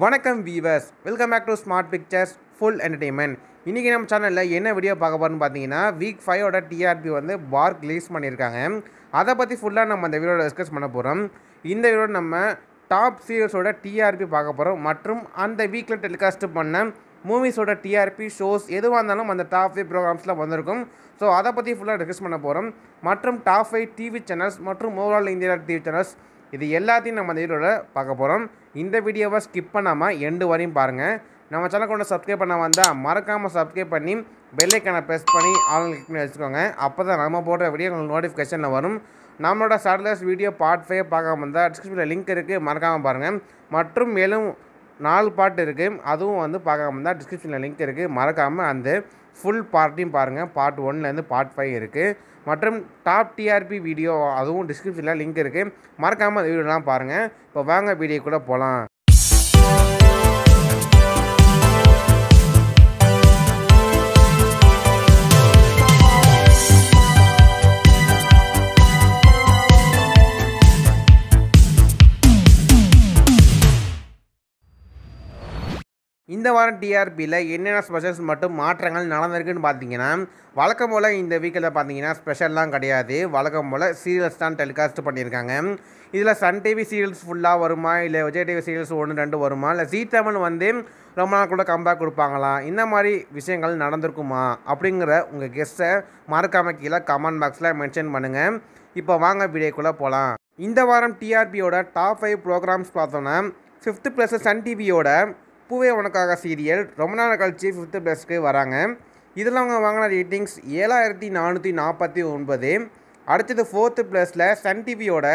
வணக்கம் viewers welcome back to smart pictures full entertainment இன்றைக்கி நம்ம சேனலில் என்ன வீடியோ பார்க்க போகிறோம்னு பார்த்தீங்கன்னா வீக் ஃபைவோட டிஆர்பி வந்து பார்க் ரிலீஸ் பண்ணியிருக்காங்க அதை பற்றி ஃபுல்லாக நம்ம அந்த வீடியோவில் டிஸ்கஸ் பண்ண போகிறோம் இந்த வீடியோட நம்ம டாப் சீரியல்ஸோட டிஆர்பி பார்க்க போகிறோம் மற்றும் அந்த வீக்கில் டெலிகாஸ்ட் பண்ண மூவிஸோட டிஆர்பி ஷோஸ் எதுவாக இருந்தாலும் அந்த டாப் ஃபைவ் ப்ரோக்ராம்ஸில் வந்திருக்கும் ஸோ அதை பற்றி ஃபுல்லாக டிஸ்கஸ் பண்ண போகிறோம் மற்றும் டாப் ஃபைவ் டிவி சேனல்ஸ் மற்றும் ஓவரால் இந்தியா டிவி சேனல்ஸ் இது எல்லாத்தையும் நம்ம அந்த வீடியோவில் பார்க்க போகிறோம் இந்த வீடியோவை ஸ்கிப் பண்ணாமல் எண்டு வரையும் பாருங்கள் நம்ம சேனல் கொண்டு சப்ஸ்கிரைப் பண்ண வந்தால் மறக்காமல் சப்ஸ்கிரைப் பண்ணி பெல்லைக்கான ப்ரெஸ் பண்ணி ஆன்லைன் கிளிக் பண்ணி வச்சுக்கோங்க அப்போ தான் நம்ம போடுற வீடியோ உங்களுக்கு நோட்டிஃபிகேஷனில் வரும் நம்மளோட சாட்டலைஸ் வீடியோ பார்ட் ஃபைவ் பார்க்காம இருந்தால் டிஸ்கிரிப்ஷனில் லிங்க் இருக்குது மறக்காமல் பாருங்கள் மற்றும் மேலும் நாலு பாட்டு இருக்குது அதுவும் வந்து பார்க்காம தான் டிஸ்கிரிப்ஷனில் லிங்க் இருக்குது மறக்காமல் அந்த ஃபுல் பார்ட்டையும் பாருங்கள் பார்ட் ஒன்லேருந்து பார்ட் ஃபைவ் இருக்குது மற்றும் டாப் டிஆர்பி வீடியோ அதுவும் டிஸ்கிரிப்ஷனில் லிங்க் இருக்குது மறக்காமல் அந்த வீடியோலாம் பாருங்கள் இப்போ வாங்க வீடியோ கூட போகலாம் இந்த வாரம் டிஆர்பியில் என்னென்ன ஸ்பெஷல்ஸ் மட்டும் மாற்றங்கள் நடந்திருக்குன்னு பார்த்தீங்கன்னா வழக்கம் போல் இந்த வீக்கில் பார்த்தீங்கன்னா ஸ்பெஷல்லாம் கிடையாது வழக்கம் போல் சீரியல்ஸ் தான் டெலிகாஸ்ட் பண்ணியிருக்காங்க இதில் சன் டிவி சீரியல்ஸ் ஃபுல்லாக வருமா இல்லை விஜய் டிவி சீரியல்ஸ் ஒன்று ரெண்டு வருமா இல்லை ஜி தமிழ் வந்து ரொம்ப நாள் கூட கம்பேக் கொடுப்பாங்களா இந்த மாதிரி விஷயங்கள் நடந்திருக்குமா அப்படிங்கிற உங்கள் கெஸ்ட்டை மறக்காமல் கீழே கமெண்ட் பாக்ஸில் மென்ஷன் பண்ணுங்கள் இப்போ வாங்க வீடியோக்குள்ளே போகலாம் இந்த வாரம் டிஆர்பியோட டாப் ஃபைவ் ப்ரோக்ராம்ஸ் பார்த்தோன்னா ஃபிஃப்த்து ப்ளஸ் சன் டிவியோட பூவே உனக்காக சீரியல் ரொம்ப நாள் கழிச்சு ஃபிஃப்த்து ப்ளஸ்க்கு வராங்க இதில் அவங்க வாங்கின ரேட்டிங்ஸ் ஏழாயிரத்தி நானூற்றி நாற்பத்தி ஒன்பது அடுத்தது ஃபோர்த்து ப்ளஸில் சன் டிவியோட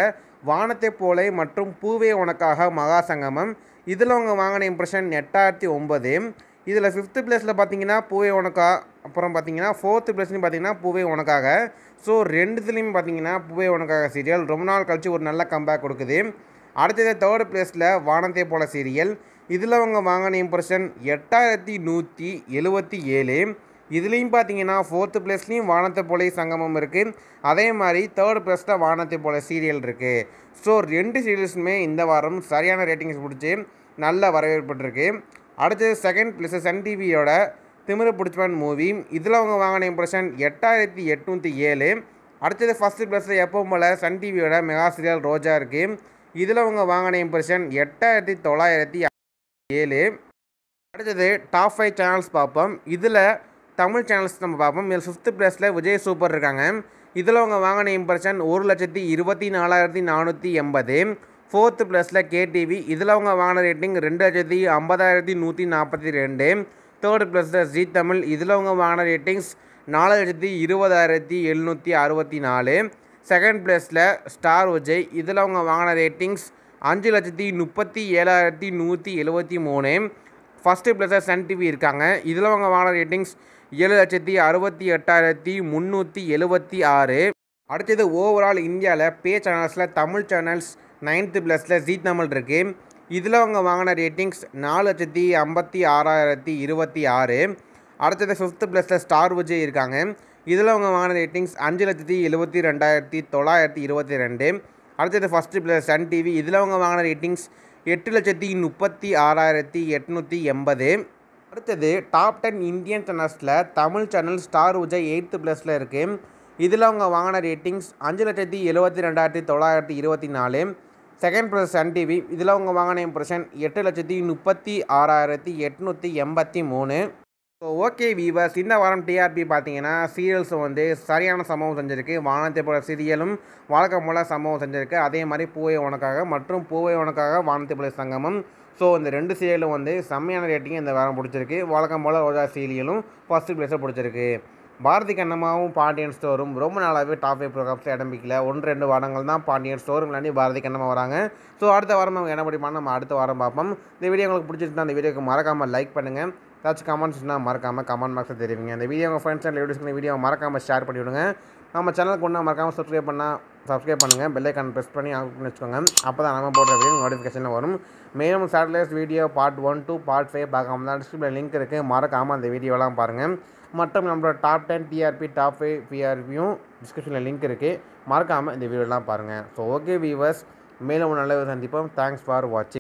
வானத்தை போலை மற்றும் பூவே உனக்காக மகா சங்கமம் இதில் அவங்க வாங்கின இம்ப்ரெஷன் எட்டாயிரத்தி ஒம்பது இதில் ஃபிஃப்த்து ப்ளஸில் பார்த்தீங்கன்னா பூவே உனக்கா அப்புறம் பார்த்தீங்கன்னா ஃபோர்த்து ப்ளஸ்லையும் பார்த்தீங்கன்னா பூவே உனக்காக ஸோ ரெண்டுத்துலேயும் பார்த்தீங்கன்னா பூவே உனக்காக சீரியல் ரொம்ப நாள் கழித்து ஒரு நல்ல கம்பேக் கொடுக்குது அடுத்தது தேர்டு பிளேஸில் வானத்தை போல சீரியல் இதில் அவங்க வாங்கின இம்ப்ரெஷன் எட்டாயிரத்தி நூற்றி எழுபத்தி ஏழு இதுலேயும் பார்த்தீங்கன்னா ஃபோர்த்து பிளேஸ்லேயும் வானத்தை போல சங்கமம் இருக்குது அதே மாதிரி தேர்ட் பிளேஸில் வானத்தை போல சீரியல் இருக்குது ஸோ ரெண்டு சீரியல்ஸுமே இந்த வாரம் சரியான ரேட்டிங்ஸ் பிடிச்சி நல்ல வரவேற்பட்டிருக்கு அடுத்தது செகண்ட் பிளேஸு சன் டிவியோட திமிர பிடிச்சவன் மூவி இதில் அவங்க வாங்கின இம்ப்ரெஷன் எட்டாயிரத்தி எட்நூற்றி ஏழு அடுத்தது ஃபஸ்ட்டு பிளேஸில் எப்பவும் போல் சன் டிவியோட மெகா சீரியல் ரோஜா இருக்குது இதில் அவங்க வாங்கின இம்ப்ரெஷன் எட்டாயிரத்தி தொள்ளாயிரத்தி ஏழு அடுத்தது டாப் ஃபைவ் சேனல்ஸ் பார்ப்போம் இதில் தமிழ் சேனல்ஸ் நம்ம பார்ப்போம் இதில் ஃபிஃப்த்து ப்ளேஸில் விஜய் சூப்பர் இருக்காங்க இதில் அவங்க வாங்கின இம்ப்ரெஷன் ஒரு லட்சத்தி இருபத்தி நாலாயிரத்தி நானூற்றி எண்பது ஃபோர்த்து ப்ளஸில் கேடிவி இதில் அவங்க வாங்கின ரேட்டிங் ரெண்டு லட்சத்தி ஐம்பதாயிரத்தி நூற்றி நாற்பத்தி ரெண்டு தேர்டு ப்ளஸில் ஜி தமிழ் இதில் அவங்க வாங்கின ரேட்டிங்ஸ் நாலு லட்சத்தி இருபதாயிரத்தி எழுநூற்றி அறுபத்தி நாலு செகண்ட் பிளேஸில் ஸ்டார் விஜய் இதில் அவங்க வாங்கின ரேட்டிங்ஸ் அஞ்சு லட்சத்தி முப்பத்தி ஏழாயிரத்தி நூற்றி எழுபத்தி மூணு ஃபஸ்ட்டு பிளேஸில் சன் டிவி இருக்காங்க இதில் அவங்க வாங்கின ரேட்டிங்ஸ் ஏழு லட்சத்தி அறுபத்தி எட்டாயிரத்தி முந்நூற்றி எழுபத்தி ஆறு அடுத்தது ஓவரால் இந்தியாவில் பே சேனல்ஸில் தமிழ் சேனல்ஸ் நைன்த்து ப்ளஸில் ஜீத் தமிழ் இருக்குது இதில் அவங்க வாங்கின ரேட்டிங்ஸ் நாலு லட்சத்தி ஐம்பத்தி ஆறாயிரத்தி இருபத்தி ஆறு அடுத்தது ஃபிஃப்த்து ப்ளஸில் ஸ்டார் விஜய் இருக்காங்க இதில் அவங்க வாங்கின ரேட்டிங்ஸ் அஞ்சு லட்சத்தி எழுபத்தி ரெண்டாயிரத்தி தொள்ளாயிரத்தி இருபத்தி ரெண்டு அடுத்தது ஃபஸ்ட்டு ப்ளஸ் சன் டிவி இதில் அவங்க வாங்கின ரேட்டிங்ஸ் எட்டு லட்சத்தி முப்பத்தி ஆறாயிரத்தி எட்நூற்றி எண்பது அடுத்தது டாப் டென் இந்தியன் சேனல்ஸில் Tamil channel Star Vijay eighth பிளஸில் இருக்குது இதில் அவங்க வாங்கின ரேட்டிங்ஸ் அஞ்சு லட்சத்தி எழுபத்தி ரெண்டாயிரத்தி தொள்ளாயிரத்தி இருபத்தி நாலு செகண்ட் ப்ளஸ் சன் டிவி இதில் அவங்க வாங்கின இம்ப்ரெஷன் எட்டு லட்சத்தி முப்பத்தி ஆறாயிரத்தி எட்நூற்றி எண்பத்தி மூணு ஸோ ஓகே வீவர்ஸ் இந்த வாரம் டிஆர்பி பார்த்தீங்கன்னா சீரியல்ஸ் வந்து சரியான சம்பவம் செஞ்சுருக்கு வானத்தை போல சீரியலும் வழக்கம் போல சம்பவம் செஞ்சுருக்கு அதே மாதிரி பூவை உனக்காக மற்றும் பூவை உனக்காக வானத்தை போல சங்கமம் ஸோ இந்த ரெண்டு சீரியலும் வந்து செம்மையான ரேட்டிங்கும் இந்த வாரம் பிடிச்சிருக்கு வழக்கம் போல ரோஜா சீரியலும் ஃபஸ்ட்டு பிளேஸில் பிடிச்சிருக்கு பாரதி கண்ணம்மாவும் பாண்டியன் ஸ்டோரும் ரொம்ப நாளாகவே டாப் ஃபைவ் ப்ரோக்ராம்ஸில் இடம் பிடிக்கல ஒன்று ரெண்டு வாரங்கள் தான் பாண்டியன் ஸ்டோரும் இல்லாண்டி பாரதி கண்ணம்மா வராங்க ஸோ அடுத்த வாரம் அவங்க என்ன முடியுமா நம்ம அடுத்த வாரம் பார்ப்போம் இந்த வீடியோ உங்களுக்கு பிடிச்சிருந்தா அந்த வீடியோக்கு மறக்காமல் லைக் பண்ணுங்கள் ஏதாச்சும் கமெண்ட்ஸ்னால் மறக்காமல் கமெண்ட் பாக்ஸில் தெரிவிங்க இந்த வீடியோ உங்கள் ஃப்ரெண்ட்ஸ் அண்ட் ரிலேட்டிவ்ஸ்க்கு வீடியோ மறக்காமல் ஷேர் பண்ணிவிடுங்க நம்ம சேனலுக்கு ஒன்றா மறக்காமல் சப்ஸ்கிரைப் பண்ணால் சப்ஸ்கிரைப் பண்ணுங்கள் பெல்லைக்கான் ப்ரெஸ் பண்ணி ஆன் வச்சுக்கோங்க அப்போ தான் நம்ம போடுற வீடியோ நோட்டிஃபிகேஷனில் வரும் மேலும் satellites video part one two part five பார்க்காம தான் டிஸ்கிரிப்ஷன் லிங்க் இருக்குது மறக்காமல் அந்த வீடியோலாம் பாருங்கள் மற்றும் நம்மளோட top ten TRP top five பிஆர்பியும் டிஸ்கிரிப்ஷனில் லிங்க் இருக்குது மறக்காமல் இந்த வீடியோலாம் பாருங்கள் ஸோ ஓகே வியூவர்ஸ் மேலும் நல்ல சந்திப்போம் தேங்க்ஸ் ஃபார் வாட்சிங்